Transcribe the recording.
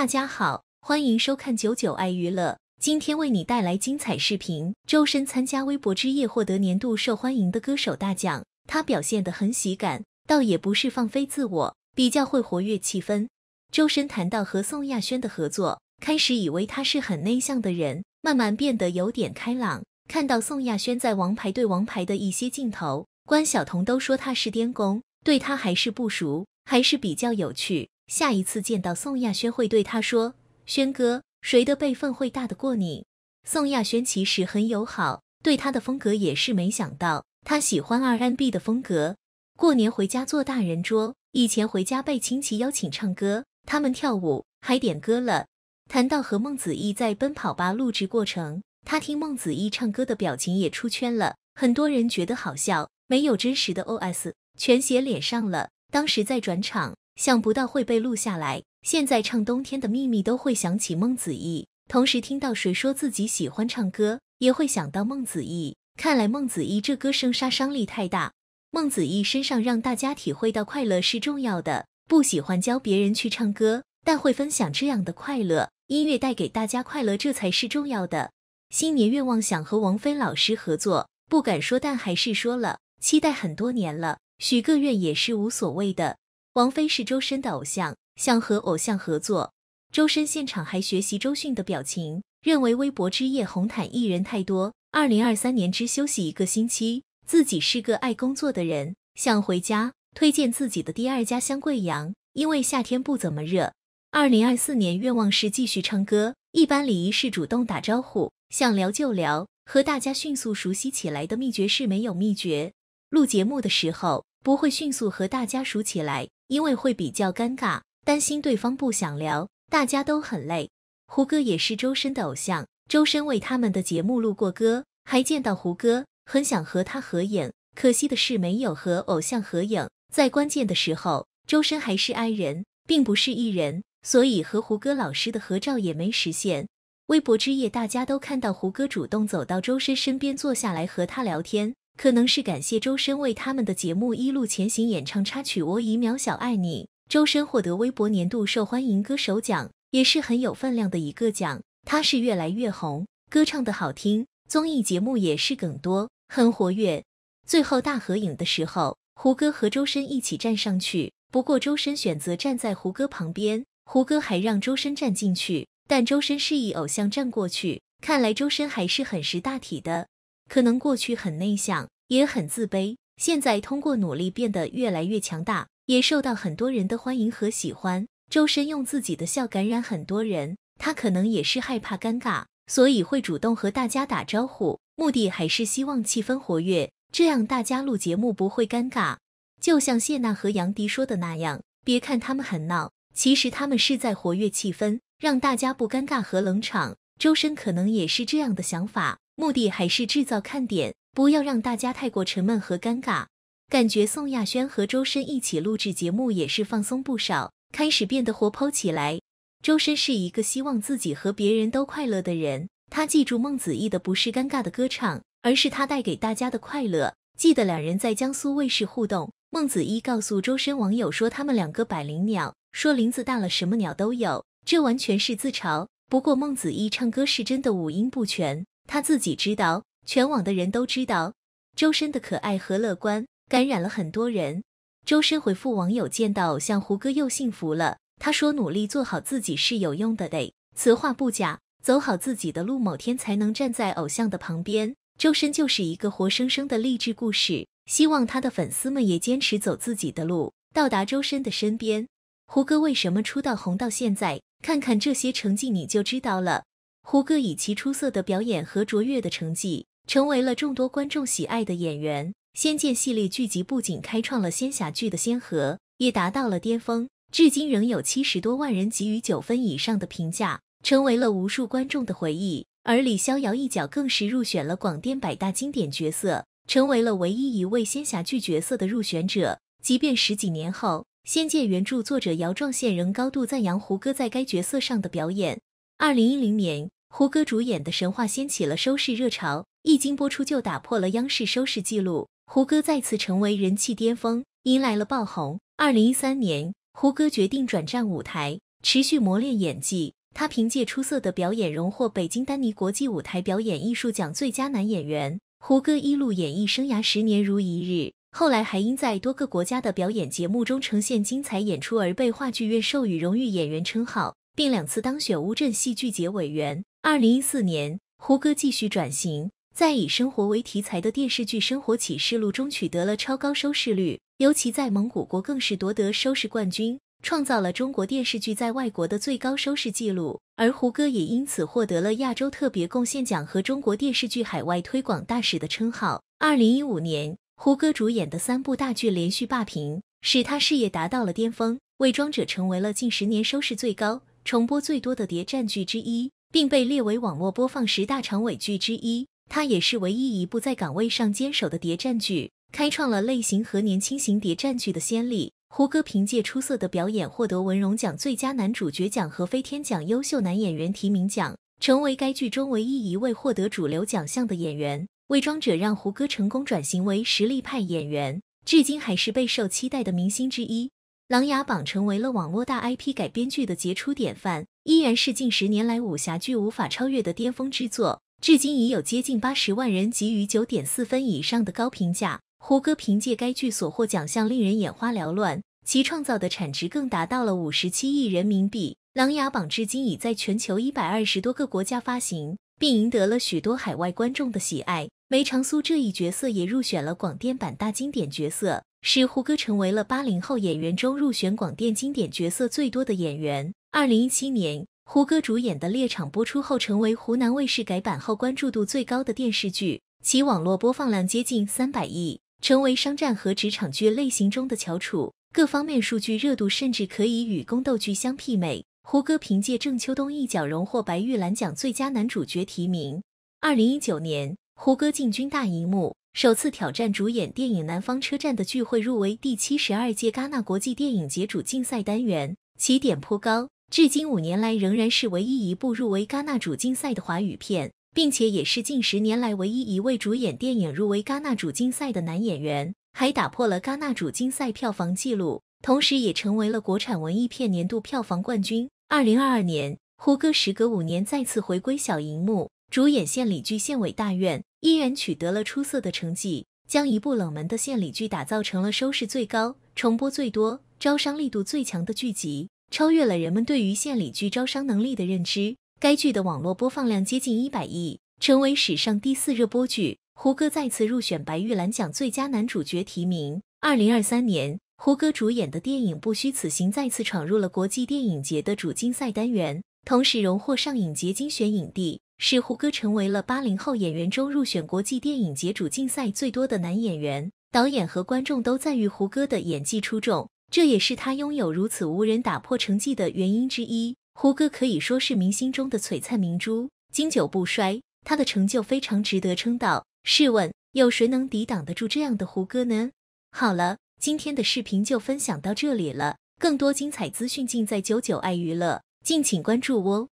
大家好，欢迎收看九九爱娱乐，今天为你带来精彩视频。周深参加微博之夜，获得年度受欢迎的歌手大奖，他表现得很喜感，倒也不是放飞自我，比较会活跃气氛。周深谈到和宋亚轩的合作，开始以为他是很内向的人，慢慢变得有点开朗。看到宋亚轩在《王牌对王牌》的一些镜头，关晓彤都说他是癫公，对他还是不熟，还是比较有趣。下一次见到宋亚轩，会对他说：“轩哥，谁的辈分会大得过你？”宋亚轩其实很友好，对他的风格也是没想到，他喜欢 R&B 的风格。过年回家做大人桌，以前回家被亲戚邀请唱歌，他们跳舞还点歌了。谈到和孟子义在《奔跑吧》录制过程，他听孟子义唱歌的表情也出圈了，很多人觉得好笑，没有真实的 OS，全写脸上了。当时在转场。想不到会被录下来。现在唱《冬天的秘密》都会想起孟子义，同时听到谁说自己喜欢唱歌，也会想到孟子义。看来孟子义这歌声杀伤力太大。孟子义身上让大家体会到快乐是重要的。不喜欢教别人去唱歌，但会分享这样的快乐。音乐带给大家快乐，这才是重要的。新年愿望想和王菲老师合作，不敢说，但还是说了。期待很多年了，许个愿也是无所谓的。王菲是周深的偶像，想和偶像合作。周深现场还学习周迅的表情，认为微博之夜红毯艺人太多。二零二三年只休息一个星期，自己是个爱工作的人，想回家。推荐自己的第二家乡贵阳，因为夏天不怎么热。二零二四年愿望是继续唱歌。一般礼仪是主动打招呼，想聊就聊。和大家迅速熟悉起来的秘诀是没有秘诀。录节目的时候不会迅速和大家熟起来。因为会比较尴尬，担心对方不想聊，大家都很累。胡歌也是周深的偶像，周深为他们的节目录过歌，还见到胡歌，很想和他合影，可惜的是没有和偶像合影。在关键的时候，周深还是爱人，并不是艺人，所以和胡歌老师的合照也没实现。微博之夜，大家都看到胡歌主动走到周深身边坐下来和他聊天。可能是感谢周深为他们的节目《一路前行》演唱插曲《我以渺小爱你》，周深获得微博年度受欢迎歌手奖，也是很有分量的一个奖。他是越来越红，歌唱的好听，综艺节目也是梗多，很活跃。最后大合影的时候，胡歌和周深一起站上去，不过周深选择站在胡歌旁边，胡歌还让周深站进去，但周深示意偶像站过去，看来周深还是很识大体的。可能过去很内向，也很自卑。现在通过努力变得越来越强大，也受到很多人的欢迎和喜欢。周深用自己的笑感染很多人，他可能也是害怕尴尬，所以会主动和大家打招呼，目的还是希望气氛活跃，这样大家录节目不会尴尬。就像谢娜和杨迪说的那样，别看他们很闹，其实他们是在活跃气氛，让大家不尴尬和冷场。周深可能也是这样的想法。目的还是制造看点，不要让大家太过沉闷和尴尬。感觉宋亚轩和周深一起录制节目也是放松不少，开始变得活泼起来。周深是一个希望自己和别人都快乐的人，他记住孟子义的不是尴尬的歌唱，而是他带给大家的快乐。记得两人在江苏卫视互动，孟子义告诉周深网友说他们两个百灵鸟，说林子大了什么鸟都有，这完全是自嘲。不过孟子义唱歌是真的五音不全。他自己知道，全网的人都知道，周深的可爱和乐观感染了很多人。周深回复网友：“见到偶像胡歌又幸福了。”他说：“努力做好自己是有用的。”得，此话不假，走好自己的路，某天才能站在偶像的旁边。周深就是一个活生生的励志故事，希望他的粉丝们也坚持走自己的路，到达周深的身边。胡歌为什么出道红到现在？看看这些成绩，你就知道了。胡歌以其出色的表演和卓越的成绩，成为了众多观众喜爱的演员。《仙剑》系列剧集不仅开创了仙侠剧的先河，也达到了巅峰，至今仍有七十多万人给予九分以上的评价，成为了无数观众的回忆。而李逍遥一角更是入选了广电百大经典角色，成为了唯一一位仙侠剧角色的入选者。即便十几年后，《仙剑》原著作者姚壮宪仍高度赞扬胡歌在该角色上的表演。二零一零年，胡歌主演的《神话》掀起了收视热潮，一经播出就打破了央视收视记录，胡歌再次成为人气巅峰，迎来了爆红。二零一三年，胡歌决定转战舞台，持续磨练演技。他凭借出色的表演荣获北京丹尼国际舞台表演艺术奖最佳男演员。胡歌一路演艺生涯十年如一日，后来还因在多个国家的表演节目中呈现精彩演出而被话剧院授予荣誉演员称号。并两次当选乌镇戏剧节委员。二零一四年，胡歌继续转型，在以生活为题材的电视剧《生活启示录》中取得了超高收视率，尤其在蒙古国更是夺得收视冠军，创造了中国电视剧在外国的最高收视纪录。而胡歌也因此获得了亚洲特别贡献奖和中国电视剧海外推广大使的称号。二零一五年，胡歌主演的三部大剧连续霸屏，使他事业达到了巅峰，《伪装者》成为了近十年收视最高。重播最多的谍战剧之一，并被列为网络播放十大长尾剧之一。它也是唯一一部在岗位上坚守的谍战剧，开创了类型和年轻型谍战剧的先例。胡歌凭借出色的表演，获得文荣奖最佳男主角奖和飞天奖优秀男演员提名奖，成为该剧中唯一一位获得主流奖项的演员。《伪装者》让胡歌成功转型为实力派演员，至今还是备受期待的明星之一。《琅琊榜》成为了网络大 IP 改编剧的杰出典范，依然是近十年来武侠剧无法超越的巅峰之作。至今已有接近八十万人给予九点四分以上的高评价。胡歌凭借该剧所获奖项令人眼花缭乱，其创造的产值更达到了五十七亿人民币。《琅琊榜》至今已在全球一百二十多个国家发行，并赢得了许多海外观众的喜爱。梅长苏这一角色也入选了广电版大经典角色，使胡歌成为了八零后演员中入选广电经典角色最多的演员。二零一七年，胡歌主演的《猎场》播出后，成为湖南卫视改版后关注度最高的电视剧，其网络播放量接近三百亿，成为商战和职场剧类型中的翘楚，各方面数据热度甚至可以与宫斗剧相媲美。胡歌凭借郑秋冬一角荣获白玉兰奖最佳男主角提名。二零一九年。胡歌进军大荧幕，首次挑战主演电影《南方车站的聚会》，入围第七十二届戛纳国际电影节主竞赛单元，起点颇高。至今五年来，仍然是唯一一部入围戛纳主竞赛的华语片，并且也是近十年来唯一一位主演电影入围戛纳主竞赛的男演员，还打破了戛纳主竞赛票房纪录，同时也成为了国产文艺片年度票房冠军。二零二二年，胡歌时隔五年再次回归小荧幕，主演献礼剧《县委大院》。依然取得了出色的成绩，将一部冷门的县里剧打造成了收视最高、重播最多、招商力度最强的剧集，超越了人们对于县里剧招商能力的认知。该剧的网络播放量接近一百亿，成为史上第四热播剧。胡歌再次入选白玉兰奖最佳男主角提名。二零二三年，胡歌主演的电影《不虚此行》再次闯入了国际电影节的主竞赛单元，同时荣获上影节金选影帝。使胡歌成为了八零后演员中入选国际电影节主竞赛最多的男演员，导演和观众都赞誉胡歌的演技出众，这也是他拥有如此无人打破成绩的原因之一。胡歌可以说是明星中的璀璨明珠，经久不衰，他的成就非常值得称道。试问，有谁能抵挡得住这样的胡歌呢？好了，今天的视频就分享到这里了，更多精彩资讯尽在九九爱娱乐，敬请关注哦。